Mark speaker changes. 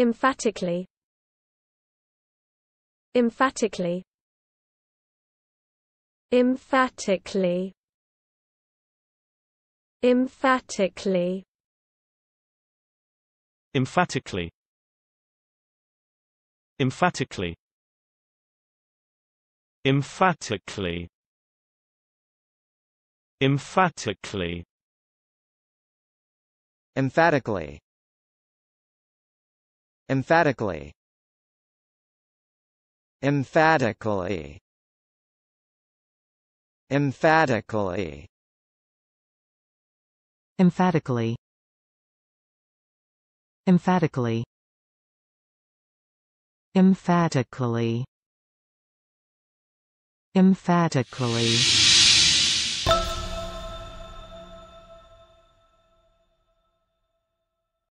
Speaker 1: emphatically emphatically emphatically emphatically emphatically emphatically emphatically emphatically emphatically emphatically emphatically emphatically emphatically emphatically emphatically emphatically